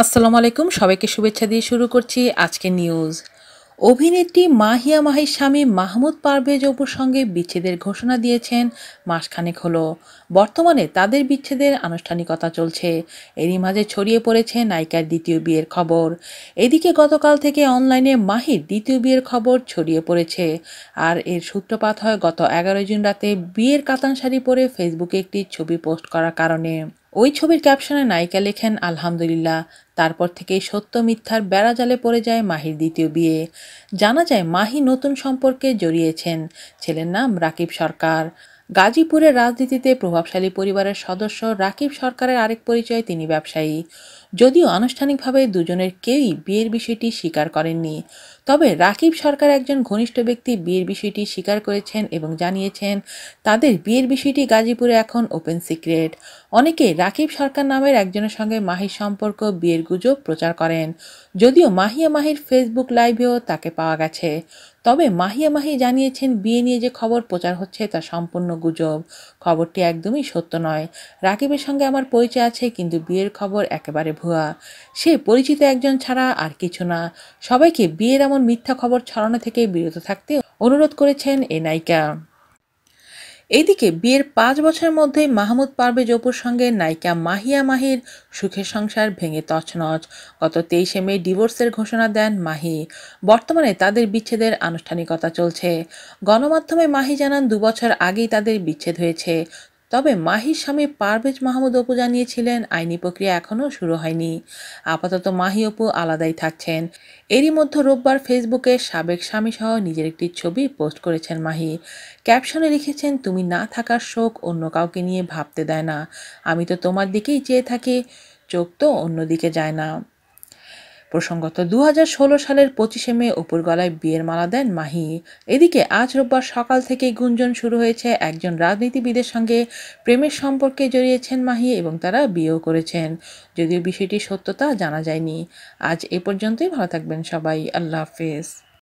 আসসালামু আলাইকুম সবাইকে শুভেচ্ছা দিয়ে শুরু করছি আজকে নিউজ অভিনেত্রী মাহিয়া মাহির স্বামী মাহমুদ পারভেজ অপুর সঙ্গে বিচ্ছেদের ঘোষণা দিয়েছেন মাসখানেক হলো বর্তমানে তাদের বিচ্ছেদের আনুষ্ঠানিকতা চলছে এরই মাঝে ছড়িয়ে পড়েছে নায়িকার দ্বিতীয় বিয়ের খবর এদিকে গতকাল থেকে অনলাইনে মাহির দ্বিতীয় বিয়ের খবর ছড়িয়ে পড়েছে আর এর সূত্রপাত হয় গত এগারোই জুন রাতে বিয়ের কাতান শাড়ি পরে ফেসবুকে একটি ছবি পোস্ট করার কারণে ওই ছবির ক্যাপশনে নায়িকা লেখেন আলহামদুলিল্লাহ তারপর থেকে সত্য মিথ্যার বেড়াজালে পড়ে যায় মাহির দ্বিতীয় বিয়ে জানা যায় মাহি নতুন সম্পর্কে জড়িয়েছেন ছেলের নাম রাকিব সরকার গাজীপুরের রাজনীতিতে প্রভাবশালী পরিবারের সদস্য রাকিব সরকারের আরেক পরিচয় তিনি ব্যবসায়ী যদিও আনুষ্ঠানিকভাবে দুজনের কেউই বিয়ের বিষয়টি স্বীকার করেননি তবে রাকিব সরকার একজন ঘনিষ্ঠ ব্যক্তি বিয়ের বিষয়টি স্বীকার করেছেন এবং জানিয়েছেন তাদের বিয়ের বিষয়টি গাজীপুরে এখন ওপেন সিক্রেট অনেকে রাকিব সরকার নামের একজনের সঙ্গে মাহির সম্পর্ক বিয়ের গুজব প্রচার করেন যদিও মাহিয়া মাহির ফেসবুক লাইভেও তাকে পাওয়া গেছে তবে মাহিয়া মাহি জানিয়েছেন বিয়ে নিয়ে যে খবর প্রচার হচ্ছে তা সম্পূর্ণ গুজব খবরটি একদমই সত্য নয় রাকিবের সঙ্গে আমার পরিচয় আছে কিন্তু বিয়ের খবর একেবারে ভুয়া সে পরিচিত একজন ছাড়া আর কিছু না সবাইকে বিয়ের এমন মিথ্যা খবর ছড়ানো থেকে বিরত থাকতে অনুরোধ করেছেন এ নায়িকা এদিকে বিয়ের পাঁচ বছরের মধ্যেই মাহমুদ পারবে জপুর সঙ্গে নায়িকা মাহিয়া মাহির সুখের সংসার ভেঙে তছনছ গত তেইশে মে ডিভোর্সের ঘোষণা দেন মাহি বর্তমানে তাদের বিচ্ছেদের আনুষ্ঠানিকতা চলছে গণমাধ্যমে মাহি জানান দুবছর আগেই তাদের বিচ্ছেদ হয়েছে তবে মাহির স্বামী পারভেজ মাহমুদ অপু জানিয়েছিলেন আইনি প্রক্রিয়া এখনও শুরু হয়নি আপাতত মাহি অপু আলাদাই থাকছেন এরই মধ্যে রোববার ফেসবুকে সাবেক স্বামী সহ নিজের একটি ছবি পোস্ট করেছেন মাহি ক্যাপশনে লিখেছেন তুমি না থাকার শোক অন্য কাউকে নিয়ে ভাবতে দেয় না আমি তো তোমার দিকেই চেয়ে থাকি চোখ তো অন্যদিকে যায় না প্রসঙ্গত দু সালের পঁচিশে মে অপুর গলায় বিয়ের মালা দেন মাহি এদিকে আজ রোববার সকাল থেকেই গুঞ্জন শুরু হয়েছে একজন রাজনীতিবিদের সঙ্গে প্রেমের সম্পর্কে জড়িয়েছেন মাহি এবং তারা বিয়েও করেছেন যদিও বিষয়টি সত্যতা জানা যায়নি আজ এ পর্যন্তই ভালো থাকবেন সবাই আল্লাহ হাফেজ